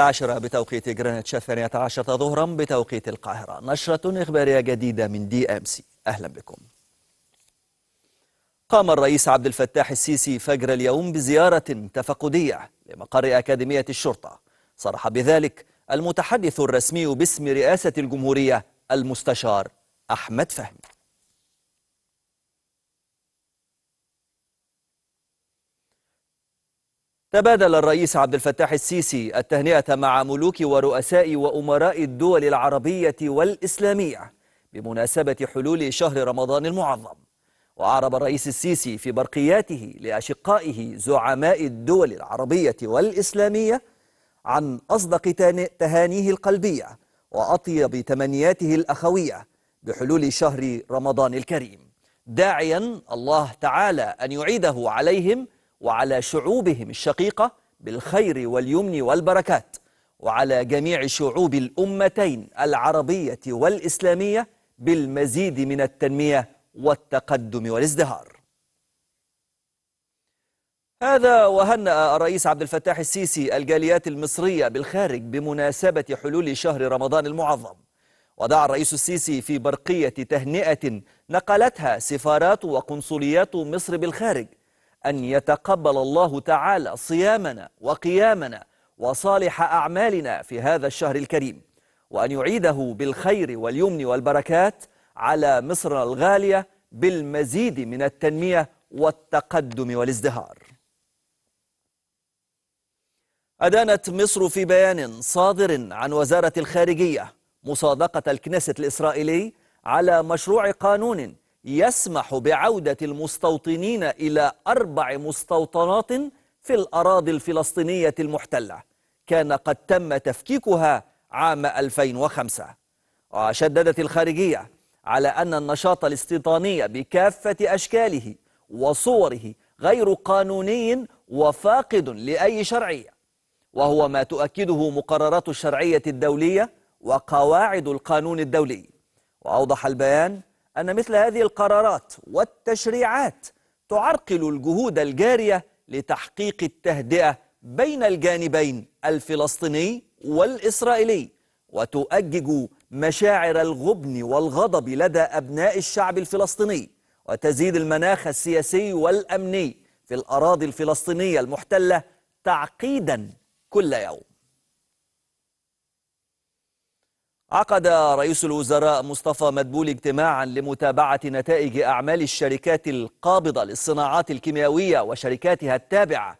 العاشرة بتوقيت جرينتش الثانية عشرة ظهرا بتوقيت القاهرة نشرة إخبارية جديدة من دي أم سي أهلا بكم قام الرئيس عبد الفتاح السيسي فجر اليوم بزيارة تفقدية لمقر أكاديمية الشرطة صرح بذلك المتحدث الرسمي باسم رئاسة الجمهورية المستشار أحمد فهمي تبادل الرئيس عبد الفتاح السيسي التهنئة مع ملوك ورؤساء وأمراء الدول العربية والإسلامية بمناسبة حلول شهر رمضان المعظم وأعرب الرئيس السيسي في برقياته لأشقائه زعماء الدول العربية والإسلامية عن أصدق تهانيه القلبية وأطيب تمنياته الأخوية بحلول شهر رمضان الكريم داعيا الله تعالى أن يعيده عليهم وعلى شعوبهم الشقيقة بالخير واليمن والبركات وعلى جميع شعوب الأمتين العربية والإسلامية بالمزيد من التنمية والتقدم والازدهار هذا وهنأ الرئيس عبد الفتاح السيسي الجاليات المصرية بالخارج بمناسبة حلول شهر رمضان المعظم ودعا الرئيس السيسي في برقية تهنئة نقلتها سفارات وقنصليات مصر بالخارج أن يتقبل الله تعالى صيامنا وقيامنا وصالح أعمالنا في هذا الشهر الكريم وأن يعيده بالخير واليمن والبركات على مصر الغالية بالمزيد من التنمية والتقدم والازدهار أدانت مصر في بيان صادر عن وزارة الخارجية مصادقة الكنيست الإسرائيلي على مشروع قانون يسمح بعودة المستوطنين إلى أربع مستوطنات في الأراضي الفلسطينية المحتلة كان قد تم تفكيكها عام 2005 وشددت الخارجية على أن النشاط الاستيطاني بكافة أشكاله وصوره غير قانوني وفاقد لأي شرعية وهو ما تؤكده مقررات الشرعية الدولية وقواعد القانون الدولي وأوضح البيان أن مثل هذه القرارات والتشريعات تعرقل الجهود الجارية لتحقيق التهدئة بين الجانبين الفلسطيني والإسرائيلي وتؤجج مشاعر الغبن والغضب لدى أبناء الشعب الفلسطيني وتزيد المناخ السياسي والأمني في الأراضي الفلسطينية المحتلة تعقيدا كل يوم عقد رئيس الوزراء مصطفى مدبول اجتماعا لمتابعة نتائج أعمال الشركات القابضة للصناعات الكيميائية وشركاتها التابعة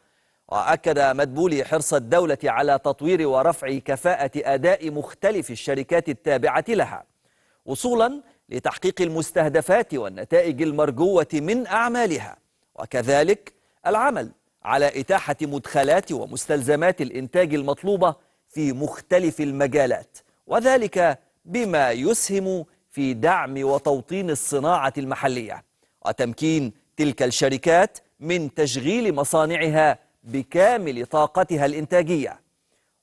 وأكد مدبولي حرص الدولة على تطوير ورفع كفاءة أداء مختلف الشركات التابعة لها وصولا لتحقيق المستهدفات والنتائج المرجوة من أعمالها وكذلك العمل على إتاحة مدخلات ومستلزمات الإنتاج المطلوبة في مختلف المجالات وذلك بما يسهم في دعم وتوطين الصناعة المحلية وتمكين تلك الشركات من تشغيل مصانعها بكامل طاقتها الإنتاجية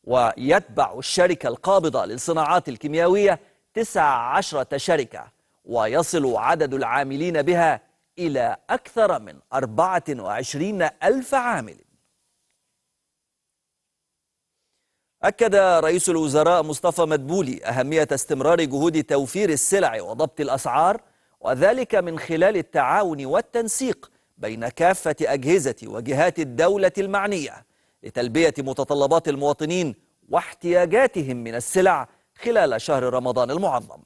ويتبع الشركة القابضة للصناعات الكيميائية 19 شركة ويصل عدد العاملين بها إلى أكثر من 24 ألف عامل أكد رئيس الوزراء مصطفى مدبولي أهمية استمرار جهود توفير السلع وضبط الأسعار وذلك من خلال التعاون والتنسيق بين كافة أجهزة وجهات الدولة المعنية لتلبية متطلبات المواطنين واحتياجاتهم من السلع خلال شهر رمضان المعظم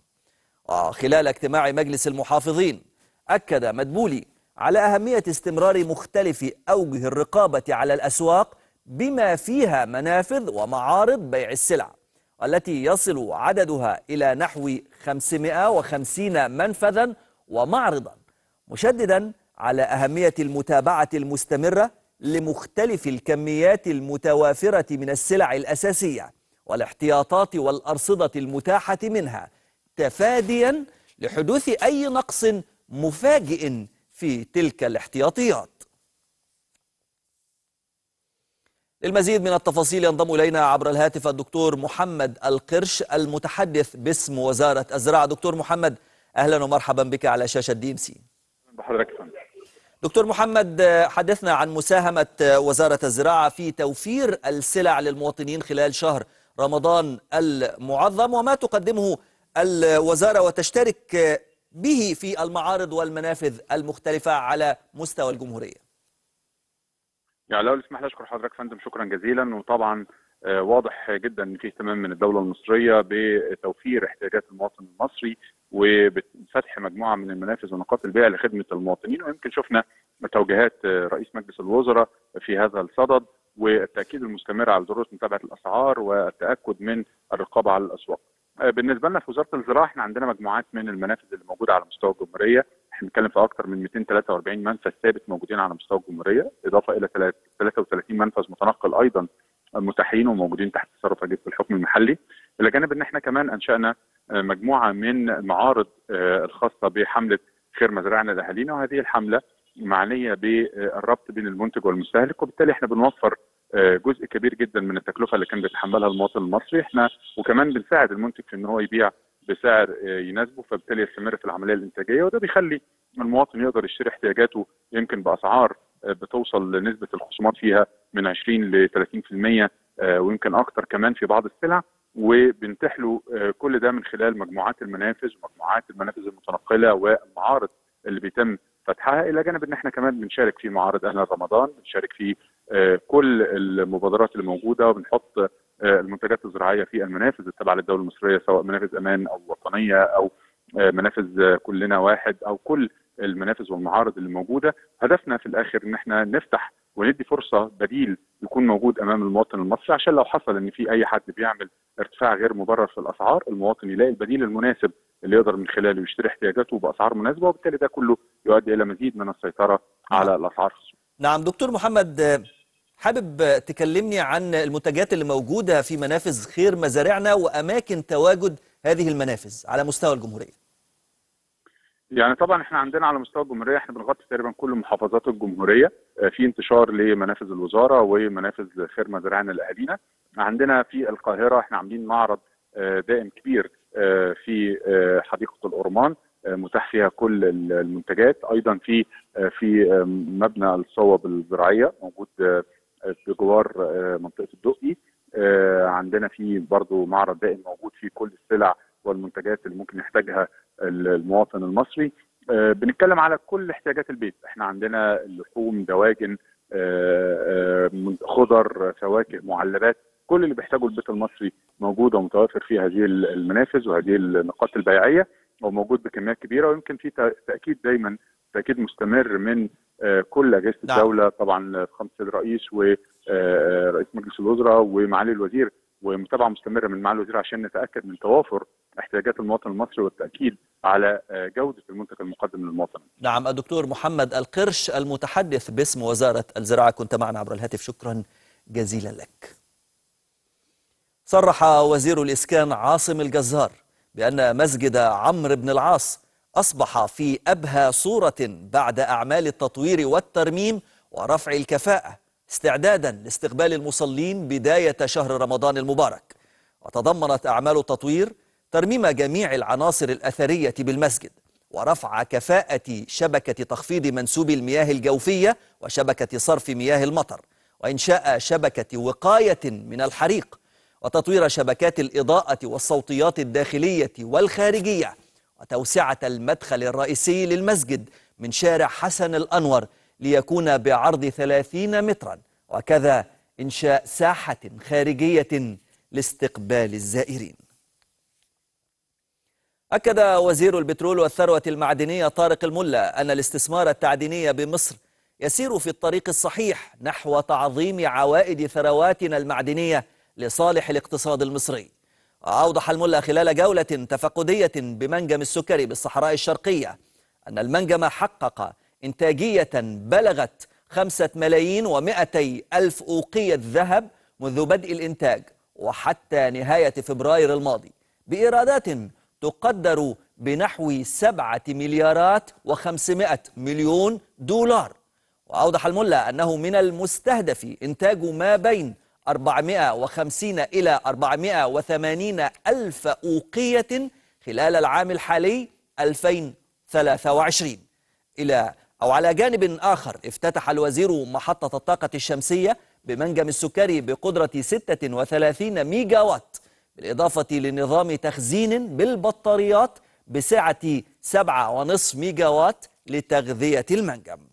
وخلال اجتماع مجلس المحافظين أكد مدبولي على أهمية استمرار مختلف أوجه الرقابة على الأسواق بما فيها منافذ ومعارض بيع السلع التي يصل عددها إلى نحو 550 منفذا ومعرضا مشددا على أهمية المتابعة المستمرة لمختلف الكميات المتوافرة من السلع الأساسية والاحتياطات والأرصدة المتاحة منها تفاديا لحدوث أي نقص مفاجئ في تلك الاحتياطيات للمزيد من التفاصيل ينضم إلينا عبر الهاتف الدكتور محمد القرش المتحدث باسم وزارة الزراعة دكتور محمد أهلا ومرحبا بك على شاشة دي ام سي بحضرتك دكتور محمد حدثنا عن مساهمة وزارة الزراعة في توفير السلع للمواطنين خلال شهر رمضان المعظم وما تقدمه الوزارة وتشترك به في المعارض والمنافذ المختلفة على مستوى الجمهورية يعني لو تسمح لي اشكر حضرتك فندم شكرا جزيلا وطبعا آه، واضح جدا ان في اهتمام من الدوله المصريه بتوفير احتياجات المواطن المصري وبفتح مجموعه من المنافذ ونقاط البيع لخدمه المواطنين ويمكن شفنا توجيهات آه، رئيس مجلس الوزراء في هذا الصدد والتاكيد المستمر على ضروره متابعه الاسعار والتاكد من الرقابه على الاسواق. آه، بالنسبه لنا في وزاره الزراعه احنا عندنا مجموعات من المنافذ اللي موجوده على مستوى الجمهوريه احنا بنتكلم في اكثر من 243 منفذ ثابت موجودين على مستوى الجمهوريه اضافه الى 33 منفذ متنقل ايضا متاحين وموجودين تحت تصرف اجهزه الحكم المحلي الى جانب ان احنا كمان انشانا مجموعه من معارض آه، الخاصه بحمله خير مزرعنا لاهالينا وهذه الحمله معنيه بالربط بين المنتج والمستهلك وبالتالي احنا بنوفر آه، جزء كبير جدا من التكلفه اللي كان بيتحملها المواطن المصري احنا وكمان بنساعد المنتج في ان هو يبيع بسعر آه، يناسبه فبالتالي يستمر في العمليه الانتاجيه وده بيخلي المواطن يقدر يشتري احتياجاته يمكن باسعار آه، بتوصل لنسبه الخصومات فيها من 20 ل 30% آه، ويمكن اكتر كمان في بعض السلع وبنتيح له كل ده من خلال مجموعات المنافذ ومجموعات المنافذ المتنقله والمعارض اللي بيتم فتحها الى جانب ان احنا كمان بنشارك في معارض اهل رمضان بنشارك في كل المبادرات اللي موجوده وبنحط آه، المنتجات الزراعيه في المنافذ التابعه للدوله المصريه سواء منافذ امان او وطنيه او آه، منافذ آه، كلنا واحد او كل المنافذ والمعارض اللي موجوده هدفنا في الاخر ان احنا نفتح وندي فرصه بديل يكون موجود امام المواطن المصري عشان لو حصل ان في اي حد بيعمل ارتفاع غير مبرر في الاسعار المواطن يلاقي البديل المناسب اللي يقدر من خلاله يشتري احتياجاته باسعار مناسبه وبالتالي ده كله يؤدي الى مزيد من السيطره على الاسعار في السوق. نعم دكتور محمد حابب تكلمني عن المنتجات اللي موجودة في منافذ خير مزارعنا وأماكن تواجد هذه المنافذ على مستوى الجمهورية يعني طبعا احنا عندنا على مستوى الجمهوريه احنا بنغطي تقريبا كل محافظات الجمهوريه آه، في انتشار لمنافذ الوزاره ومنافذ خير مزارعنا لاهالينا عندنا في القاهره احنا عاملين معرض آه، دائم كبير آه، في حديقه الأرمان متاح فيها كل المنتجات ايضا في في مبنى الصوب الزراعيه موجود بجوار آه، منطقه الدقي آه، عندنا في برضه معرض دائم موجود فيه كل السلع والمنتجات اللي ممكن يحتاجها المواطن المصري آه، بنتكلم على كل احتياجات البيت احنا عندنا لحوم دواجن خضر فواكه معلبات كل اللي بيحتاجه البيت المصري موجود ومتوافر في هذه المنافذ وهذه النقاط البيعيه وموجود بكميات كبيره ويمكن في تاكيد دايما تاكيد مستمر من آه، كل اجهزه نعم. الدوله طبعا آه، بخمسه الرئيس ورئيس آه، مجلس الوزراء ومعالي الوزير ومتابعه مستمره من معالي الوزير عشان نتاكد من توافر احتياجات المواطن المصري والتاكيد على جوده المنتج المقدم للمواطن. نعم الدكتور محمد القرش المتحدث باسم وزاره الزراعه كنت معنا عبر الهاتف شكرا جزيلا لك. صرح وزير الاسكان عاصم الجزار بان مسجد عمرو بن العاص أصبح في أبهى صورة بعد أعمال التطوير والترميم ورفع الكفاءة استعدادا لاستقبال المصلين بداية شهر رمضان المبارك وتضمنت أعمال التطوير ترميم جميع العناصر الأثرية بالمسجد ورفع كفاءة شبكة تخفيض منسوب المياه الجوفية وشبكة صرف مياه المطر وإنشاء شبكة وقاية من الحريق وتطوير شبكات الإضاءة والصوتيات الداخلية والخارجية وتوسعة المدخل الرئيسي للمسجد من شارع حسن الأنور ليكون بعرض 30 مترا وكذا إنشاء ساحة خارجية لاستقبال الزائرين أكد وزير البترول والثروة المعدنية طارق الملا أن الاستثمار التعديني بمصر يسير في الطريق الصحيح نحو تعظيم عوائد ثرواتنا المعدنية لصالح الاقتصاد المصري أوضح الملا خلال جولة تفقدية بمنجم السكري بالصحراء الشرقية أن المنجم حقق إنتاجية بلغت خمسة ملايين ومائتي ألف أوقية ذهب منذ بدء الإنتاج وحتى نهاية فبراير الماضي بإيرادات تقدر بنحو سبعة مليارات وخمسمائة مليون دولار وأوضح الملا أنه من المستهدف إنتاج ما بين 450 إلى 480 ألف أوقية خلال العام الحالي 2023 إلى أو على جانب آخر افتتح الوزير محطة الطاقة الشمسية بمنجم السكري بقدرة 36 ميجا وات بالإضافة لنظام تخزين بالبطاريات بسعة 7.5 ميجا وات لتغذية المنجم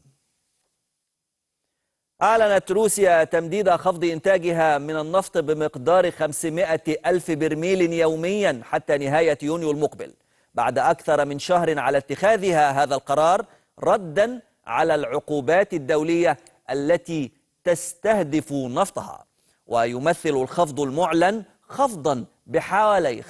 أعلنت روسيا تمديد خفض إنتاجها من النفط بمقدار 500 ألف برميل يوميا حتى نهاية يونيو المقبل بعد أكثر من شهر على اتخاذها هذا القرار ردا على العقوبات الدولية التي تستهدف نفطها ويمثل الخفض المعلن خفضا بحوالي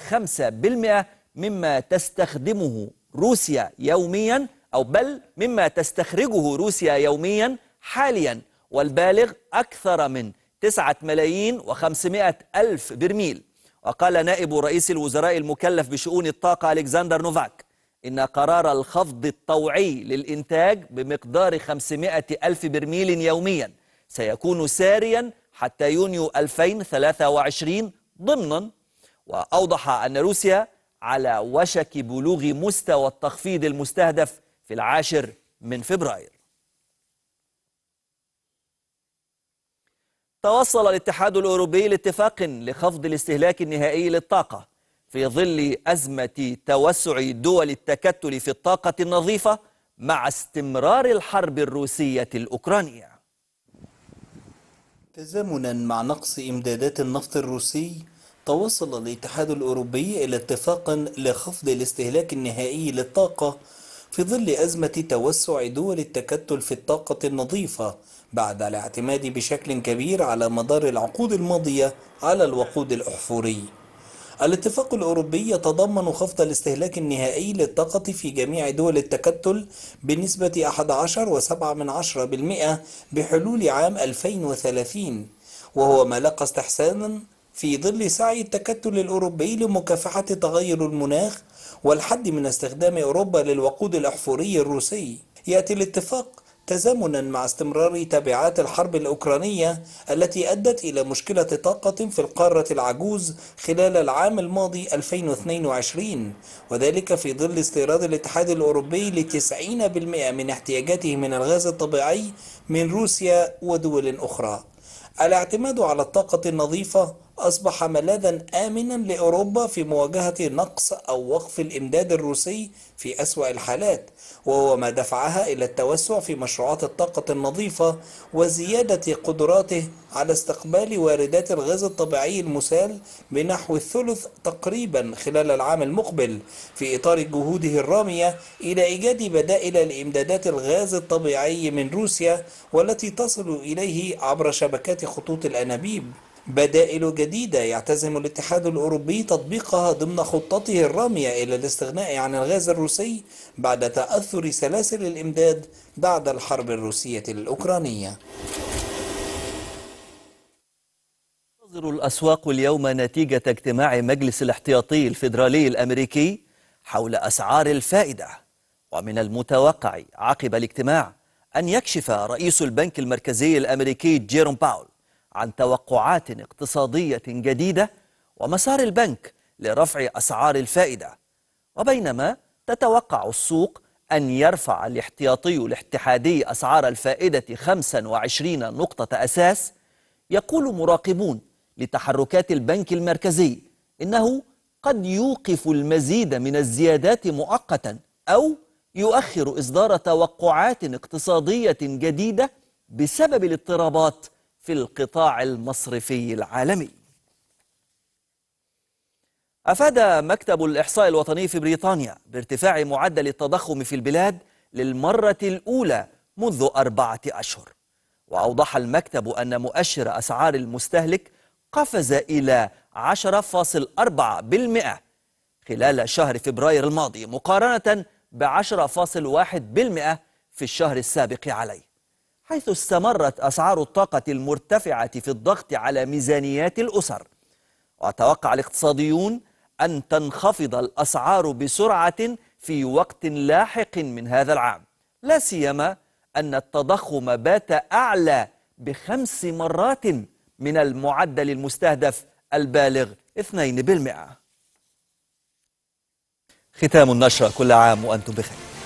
5% مما تستخدمه روسيا يوميا أو بل مما تستخرجه روسيا يوميا حاليا والبالغ أكثر من 9 ملايين و500 ألف برميل وقال نائب رئيس الوزراء المكلف بشؤون الطاقة ألكسندر نوفاك إن قرار الخفض الطوعي للإنتاج بمقدار 500 ألف برميل يوميا سيكون ساريا حتى يونيو 2023 ضمنا وأوضح أن روسيا على وشك بلوغ مستوى التخفيض المستهدف في العاشر من فبراير توصل الاتحاد الأوروبي لاتفاق لخفض الاستهلاك النهائي للطاقة في ظل أزمة توسع دول التكتل في الطاقة النظيفة مع استمرار الحرب الروسية الأوكرانية تزامنا مع نقص إمدادات النفط الروسي توصل الاتحاد الأوروبي إلى اتفاق لخفض الاستهلاك النهائي للطاقة في ظل أزمة توسع دول التكتل في الطاقة النظيفة بعد الاعتماد بشكل كبير على مدار العقود الماضية على الوقود الأحفوري الاتفاق الأوروبي يتضمن خفض الاستهلاك النهائي للطاقة في جميع دول التكتل بنسبة 11.7% بحلول عام 2030 وهو ما لقى استحسانا في ظل سعي التكتل الأوروبي لمكافحة تغير المناخ والحد من استخدام أوروبا للوقود الأحفوري الروسي يأتي الاتفاق تزامنا مع استمرار تبعات الحرب الأوكرانية التي أدت إلى مشكلة طاقة في القارة العجوز خلال العام الماضي 2022 وذلك في ظل استيراد الاتحاد الأوروبي لتسعين بالمئة من احتياجاته من الغاز الطبيعي من روسيا ودول أخرى الاعتماد على الطاقة النظيفة أصبح ملاذا آمنا لأوروبا في مواجهة نقص أو وقف الإمداد الروسي في أسوأ الحالات وهو ما دفعها إلى التوسع في مشروعات الطاقة النظيفة وزيادة قدراته على استقبال واردات الغاز الطبيعي المسال بنحو الثلث تقريبا خلال العام المقبل في إطار جهوده الرامية إلى إيجاد بدائل لإمدادات الغاز الطبيعي من روسيا والتي تصل إليه عبر شبكات خطوط الأنابيب بدائل جديدة يعتزم الاتحاد الأوروبي تطبيقها ضمن خطته الرامية إلى الاستغناء عن الغاز الروسي بعد تأثر سلاسل الإمداد بعد الحرب الروسية الأوكرانية تنتظر الأسواق اليوم نتيجة اجتماع مجلس الاحتياطي الفيدرالي الأمريكي حول أسعار الفائدة ومن المتوقع عقب الاجتماع أن يكشف رئيس البنك المركزي الأمريكي جيروم باول عن توقعات اقتصادية جديدة ومسار البنك لرفع أسعار الفائدة وبينما تتوقع السوق أن يرفع الاحتياطي الاحتحادي أسعار الفائدة 25 نقطة أساس يقول مراقبون لتحركات البنك المركزي إنه قد يوقف المزيد من الزيادات مؤقتا أو يؤخر إصدار توقعات اقتصادية جديدة بسبب الاضطرابات في القطاع المصرفي العالمي أفاد مكتب الإحصاء الوطني في بريطانيا بارتفاع معدل التضخم في البلاد للمرة الأولى منذ أربعة أشهر وأوضح المكتب أن مؤشر أسعار المستهلك قفز إلى 10.4% خلال شهر فبراير الماضي مقارنة ب 10.1% في الشهر السابق عليه حيث استمرت أسعار الطاقة المرتفعة في الضغط على ميزانيات الأسر وتوقع الاقتصاديون أن تنخفض الأسعار بسرعة في وقت لاحق من هذا العام لا سيما أن التضخم بات أعلى بخمس مرات من المعدل المستهدف البالغ 2% ختام النشرة كل عام وأنتم بخير